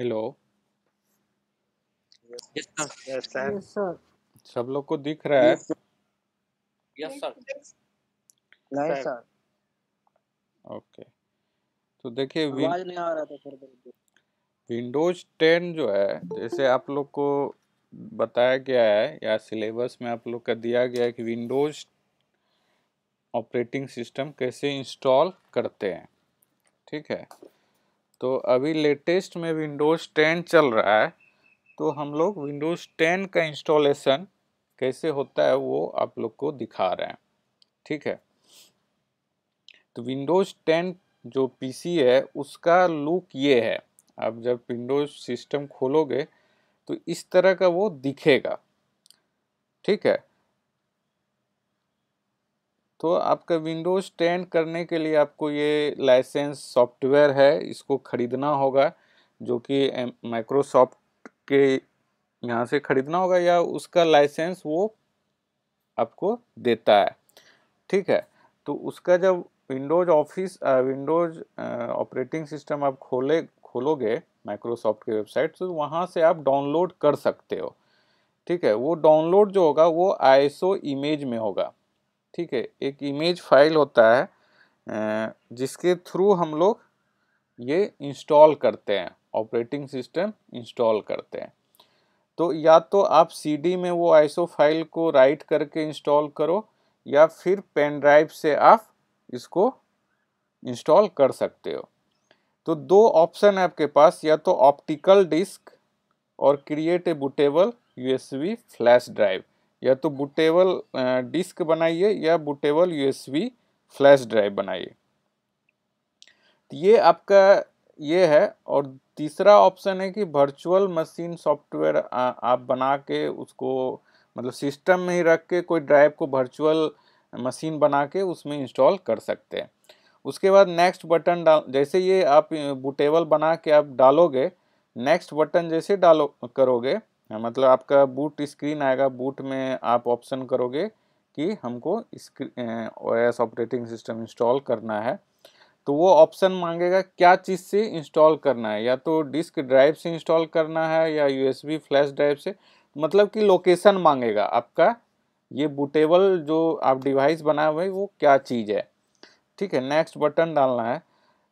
Hello yes sir सब लोग को दिख रहा है यस सर नहीं सर ओके तो देखिए आवाज नहीं आ रहा था सर विंडोज 10 जो है जैसे आप लोग को बताया गया है या सिलेबस में आप लोग का दिया गया है कि विंडोज ऑपरेटिंग सिस्टम कैसे इंस्टॉल करते हैं ठीक है तो अभी लेटेस्ट में विंडोज़ टेन चल रहा है तो हम लोग विंडोज़ टेन का इंस्टॉलेशन कैसे होता है वो आप लोग को दिखा रहे हैं ठीक है तो विंडोज़ टेन जो पीसी है उसका लुक ये है आप जब विंडोज़ सिस्टम खोलोगे तो इस तरह का वो दिखेगा ठीक है तो आपका विंडोज़ टेन करने के लिए आपको ये लाइसेंस सॉफ्टवेयर है इसको ख़रीदना होगा जो कि माइक्रोसॉफ्ट के यहाँ से ख़रीदना होगा या उसका लाइसेंस वो आपको देता है ठीक है तो उसका जब Windows office Windows operating system आप खोले खोलोगे माइक्रोसॉफ्ट के वेबसाइट तो वहाँ से आप डाउनलोड कर सकते हो ठीक है वो डाउनलोड जो होगा वो आई इमेज में होगा ठीक है एक इमेज फाइल होता है जिसके थ्रू हम लोग ये इंस्टॉल करते हैं ऑपरेटिंग सिस्टम इंस्टॉल करते हैं तो या तो आप सीडी में वो आईसो फाइल को राइट करके इंस्टॉल करो या फिर पेन ड्राइव से आप इसको इंस्टॉल कर सकते हो तो दो ऑप्शन है आपके पास या तो ऑप्टिकल डिस्क और create a bootable USB flash drive या तो बुटेबल डिस्क बनाइए या बुटेबल यूएसबी फ्लैश ड्राइव बनाइए तो ये आपका ये है और तीसरा ऑप्शन है कि वर्चुअल मशीन सॉफ्टवेयर आप बना के उसको मतलब सिस्टम में ही रख के कोई ड्राइव को वर्चुअल मशीन बना के उसमें इंस्टॉल कर सकते हैं उसके बाद नेक्स्ट बटन डाल जैसे ये आप बुटेबल बना के आप डालोगे नेक्स्ट बटन जैसे डालो करोगे मतलब आपका बूट स्क्रीन आएगा बूट में आप ऑप्शन करोगे कि हमको O S operating system install करना है तो वो ऑप्शन मांगेगा क्या चीज़ से इंस्टॉल करना है या तो डिस्क ड्राइव से इंस्टॉल करना है या यूएसबी फ्लैश ड्राइव से मतलब कि लोकेशन मांगेगा आपका ये बूटेबल जो आप डिवाइस बनाए हुए वो क्या चीज़ है ठीक है नेक्स्ट बटन डालना है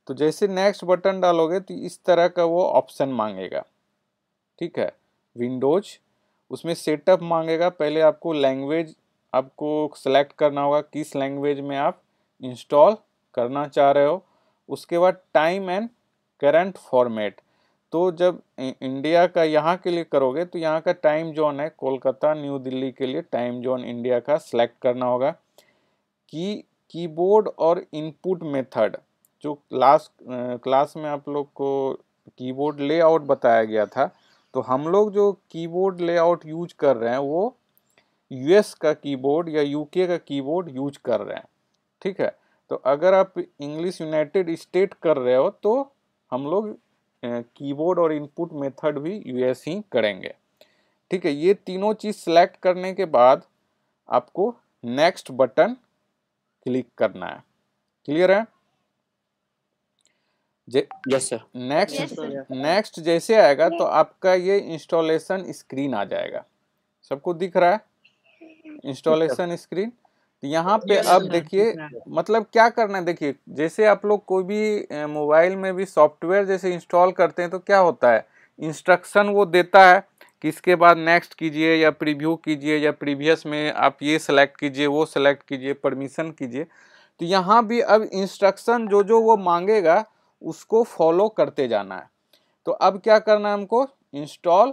तो जैसे नेक्स्ट बटन डालोगे तो इस तरह का वो ऑप्शन मांगेगा ठीक है विंडोज उसमें सेटअप मांगेगा पहले आपको लैंग्वेज आपको सेलेक्ट करना होगा किस लैंग्वेज में आप इंस्टॉल करना चाह रहे हो उसके बाद टाइम एंड करंट फॉर्मेट तो जब इंडिया का यहाँ के लिए करोगे तो यहाँ का टाइम जोन है कोलकाता न्यू दिल्ली के लिए टाइम जोन इंडिया का सेलेक्ट करना होगा की कीबोर्ड और इनपुट मेथड जो लास्ट क्लास में आप लोग को कीबोर्ड लेआउट बताया गया था तो हम लोग जो कीबोर्ड लेआउट यूज कर रहे हैं वो यूएस का कीबोर्ड या यूके का कीबोर्ड यूज कर रहे हैं ठीक है तो अगर आप इंग्लिश यूनाइटेड स्टेट कर रहे हो तो हम लोग कीबोर्ड और इनपुट मेथड भी यूएस ही करेंगे ठीक है ये तीनों चीज़ सेलेक्ट करने के बाद आपको नेक्स्ट बटन क्लिक करना है क्लियर है नेक्स्ट नेक्स्ट जैसे आएगा तो आपका ये इंस्टॉलेशन स्क्रीन आ जाएगा सबको दिख रहा है इंस्टॉलेशन स्क्रीन तो यहाँ पे अब देखिए मतलब क्या करना है देखिए जैसे आप लोग कोई भी मोबाइल में भी सॉफ्टवेयर जैसे इंस्टॉल करते हैं तो क्या होता है इंस्ट्रक्शन वो देता है कि इसके बाद नेक्स्ट कीजिए या प्रीव्यू कीजिए या प्रीवियस में आप ये सेलेक्ट कीजिए वो सेलेक्ट कीजिए परमिशन कीजिए तो यहाँ भी अब इंस्ट्रक्शन जो जो वो मांगेगा उसको फॉलो करते जाना है तो अब क्या करना है हमको इंस्टॉल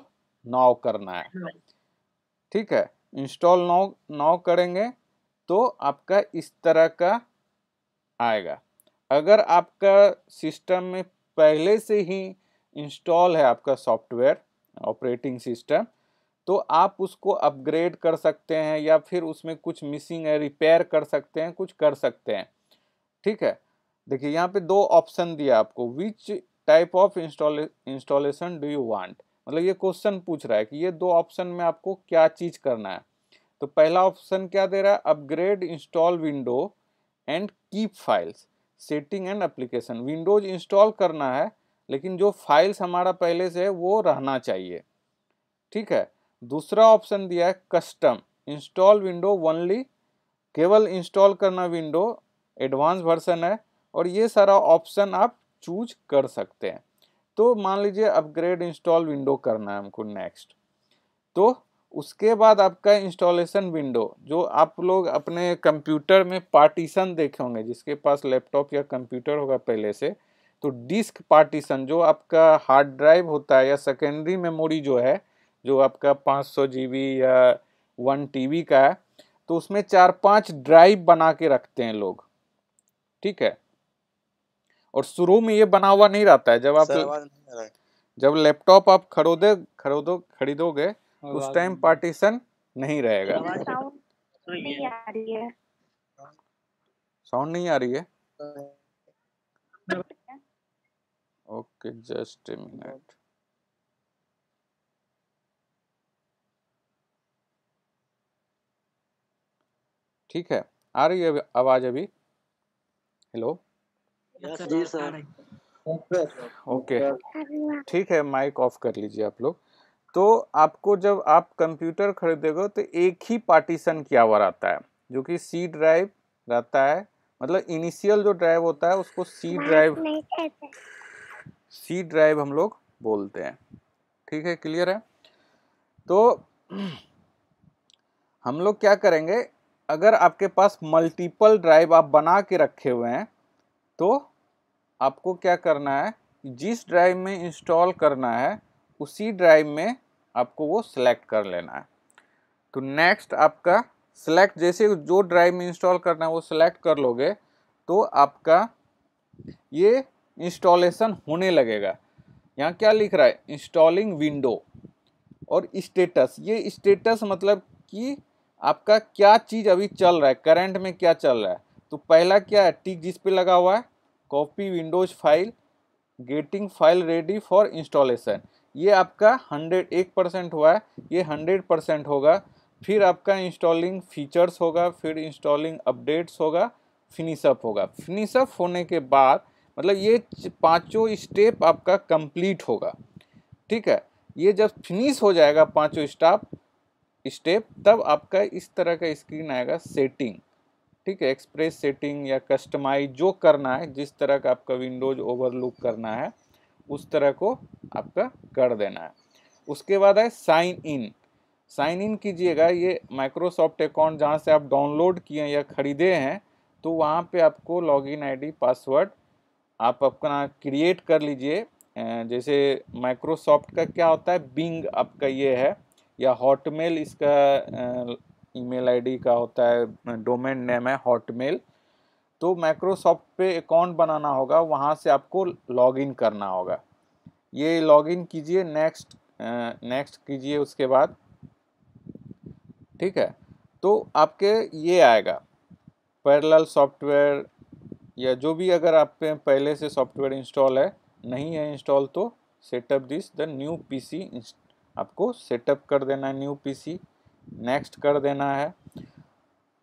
नाव करना है हाँ। ठीक है इंस्टॉल नाव नाव करेंगे तो आपका इस तरह का आएगा अगर आपका सिस्टम में पहले से ही इंस्टॉल है आपका सॉफ्टवेयर ऑपरेटिंग सिस्टम तो आप उसको अपग्रेड कर सकते हैं या फिर उसमें कुछ मिसिंग है रिपेयर कर सकते हैं कुछ कर सकते हैं ठीक है देखिए यहाँ पे दो ऑप्शन दिया आपको which type of install installation do you want मतलब ये क्वेश्चन पूछ रहा है कि ये दो ऑप्शन में आपको क्या चीज़ करना है तो पहला ऑप्शन क्या दे रहा है upgrade install window and keep files setting and application Windows install करना है लेकिन जो फाइल्स हमारा पहले से है वो रहना चाहिए ठीक है दूसरा ऑप्शन दिया है कस्टम इंस्टॉल विंडो वनली केवल इंस्टॉल करना विंडो एडवांस वर्सन है और ये सारा ऑप्शन आप चूज कर सकते हैं तो मान लीजिए अपग्रेड इंस्टॉल विंडो करना है हमको नेक्स्ट तो उसके बाद आपका इंस्टॉलेशन विंडो जो आप लोग अपने कंप्यूटर में पार्टीशन देखे होंगे जिसके पास लैपटॉप या कंप्यूटर होगा पहले से तो डिस्क पार्टीशन जो आपका हार्ड ड्राइव होता है या सेकेंडरी मेमोरी जो है जो आपका 500 सौ या वन टी का है तो उसमें चार पांच ड्राइव बना के रखते हैं लोग ठीक है और शुरू में ये बना हुआ नहीं रहता है जब आप जब लैपटॉप आप खरीदे खरीदो खरीदोगे उस टाइम पार्टीशन नहीं रहेगा साउंड नहीं आ रही है ओके जस्ट ए मिनट ठीक है आ रही है आवाज अभी हेलो ओके अच्छा, ठीक है माइक ऑफ कर लीजिए आप लोग तो आपको जब आप कंप्यूटर खरीदेगे तो एक ही पार्टीशन किया हुआ रहता है जो कि सी ड्राइव रहता है मतलब इनिशियल जो ड्राइव होता है उसको सी ड्राइव सी ड्राइव हम लोग बोलते हैं ठीक है क्लियर है तो हम लोग क्या करेंगे अगर आपके पास मल्टीपल ड्राइव आप बना के रखे हुए हैं तो आपको क्या करना है जिस ड्राइव में इंस्टॉल करना है उसी ड्राइव में आपको वो सिलेक्ट कर लेना है तो नेक्स्ट आपका सिलेक्ट जैसे जो ड्राइव में इंस्टॉल करना है वो सिलेक्ट कर लोगे तो आपका ये इंस्टॉलेशन होने लगेगा यहाँ क्या लिख रहा है इंस्टॉलिंग विंडो और स्टेटस ये स्टेटस मतलब कि आपका क्या चीज़ अभी चल रहा है करंट में क्या चल रहा है तो पहला क्या है टिक जिस पे लगा हुआ है copy Windows file getting file ready for installation ये आपका हंड्रेड एक परसेंट हुआ है ये हंड्रेड परसेंट होगा फिर आपका इंस्टॉलिंग फीचर्स होगा फिर इंस्टॉलिंग अपडेट्स होगा फिनिशअप होगा फिनिशअप होने के बाद मतलब ये पांचों स्टेप आपका कंप्लीट होगा ठीक है ये जब फिनिश हो जाएगा पांचों स्टाप स्टेप तब आपका इस तरह का स्क्रीन आएगा सेटिंग ठीक है एक्सप्रेस सेटिंग या कस्टमाइज जो करना है जिस तरह का आपका विंडोज ओवरलुक करना है उस तरह को आपका कर देना है उसके बाद है साइन इन साइन इन कीजिएगा ये माइक्रोसॉफ्ट अकाउंट जहाँ से आप डाउनलोड किए या ख़रीदे हैं तो वहाँ पे आपको लॉगिन आईडी पासवर्ड आप अपना क्रिएट कर लीजिए जैसे माइक्रोसॉफ्ट का क्या होता है बिंग आपका ये है या हॉटमेल इसका ईमेल आईडी का होता है डोमेन नेम है हॉटमेल तो माइक्रोसॉफ्ट पे अकाउंट बनाना होगा वहाँ से आपको लॉगिन करना होगा ये लॉगिन कीजिए नेक्स्ट नेक्स्ट कीजिए उसके बाद ठीक है तो आपके ये आएगा पैरल सॉफ्टवेयर या जो भी अगर आप पे पहले से सॉफ्टवेयर इंस्टॉल है नहीं है इंस्टॉल तो setup this the new PC आपको सेटअप कर देना है न्यू पीसी नेक्स्ट कर देना है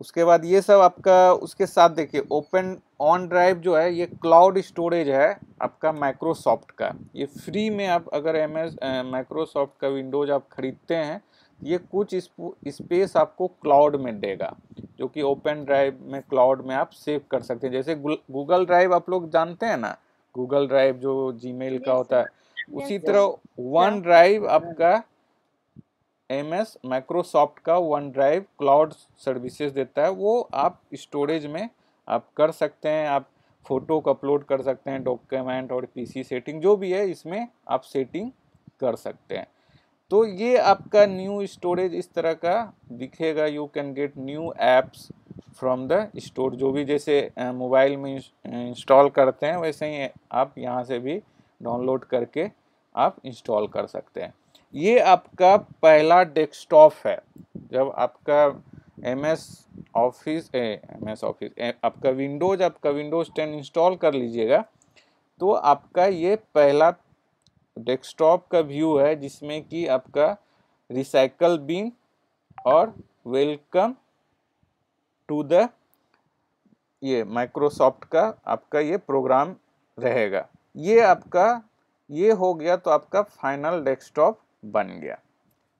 उसके बाद ये सब आपका उसके साथ देखिए ओपन ऑन ड्राइव जो है ये क्लाउड स्टोरेज है आपका माइक्रोसॉफ्ट का ये फ्री में आप अगर एम एस माइक्रोसॉफ्ट का विंडोज आप खरीदते हैं ये कुछ स्पेस आपको क्लाउड में देगा जो कि ओपन ड्राइव में क्लाउड में आप सेव कर सकते हैं जैसे गूगल ड्राइव आप लोग जानते हैं ना गूगल ड्राइव जो जीमेल का होता है उसी तरह वन ड्राइव आपका एम एस माइक्रोसॉफ्ट का वन ड्राइव क्लाउड सर्विसेज देता है वो आप स्टोरेज में आप कर सकते हैं आप फ़ोटो को अपलोड कर सकते हैं डॉक्यूमेंट और पीसी सेटिंग जो भी है इसमें आप सेटिंग कर सकते हैं तो ये आपका न्यू स्टोरेज इस तरह का दिखेगा you can get new apps from the store जो भी जैसे मोबाइल में इंस्टॉल करते हैं वैसे ही आप यहाँ से भी डाउनलोड करके आप इंस्टॉल कर सकते हैं ये आपका पहला डेस्कटॉप है जब आपका M S office M S office आपका विंडोज आपका विंडोज टेन इंस्टॉल कर लीजिएगा तो आपका ये पहला डेस्कटॉप का व्यू है जिसमें कि आपका रिसाइकल बिन और वेलकम टू द ये माइक्रोसॉफ्ट का आपका ये प्रोग्राम रहेगा ये आपका ये हो गया तो आपका फाइनल डेस्कटॉप बन गया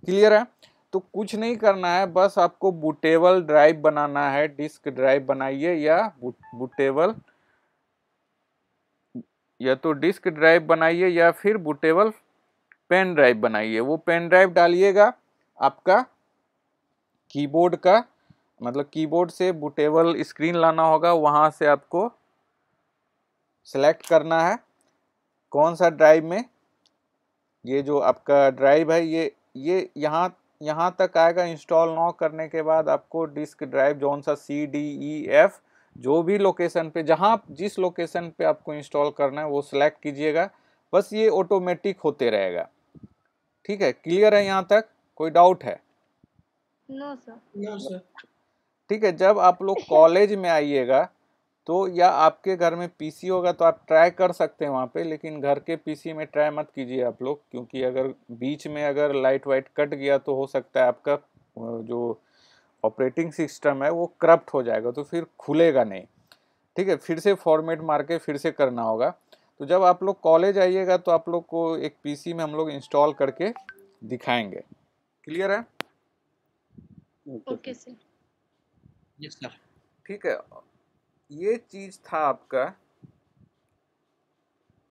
क्लियर है तो कुछ नहीं करना है बस आपको बुटेबल ड्राइव बनाना है डिस्क ड्राइव बनाइए या बुटेबल या तो डिस्क ड्राइव बनाइए या फिर बुटेबल पेन ड्राइव बनाइए वो पेन ड्राइव डालिएगा आपका कीबोर्ड का मतलब कीबोर्ड से बुटेबल स्क्रीन लाना होगा वहाँ से आपको सेलेक्ट करना है कौन सा ड्राइव में ये जो आपका ड्राइव है ये ये यहाँ यहाँ तक आएगा इंस्टॉल ना करने के बाद आपको डिस्क ड्राइव जौन सा सी डी ई एफ़ जो भी लोकेशन पे जहाँ जिस लोकेशन पे आपको इंस्टॉल करना है वो सिलेक्ट कीजिएगा बस ये ऑटोमेटिक होते रहेगा ठीक है क्लियर है यहाँ तक कोई डाउट है नो सर ठीक है जब आप लोग कॉलेज में आइएगा तो या आपके घर में पीसी होगा तो आप ट्राई कर सकते हैं वहाँ पे लेकिन घर के पीसी में ट्राई मत कीजिए आप लोग क्योंकि अगर बीच में अगर लाइट वाइट कट गया तो हो सकता है आपका जो ऑपरेटिंग सिस्टम है वो करप्ट हो जाएगा तो फिर खुलेगा नहीं ठीक है फिर से फॉर्मेट मार के फिर से करना होगा तो जब आप लोग कॉलेज आइएगा तो आप लोग को एक पी में हम लोग इंस्टॉल करके दिखाएंगे क्लियर है ओके सर यस सर ठीक है ये चीज़ था आपका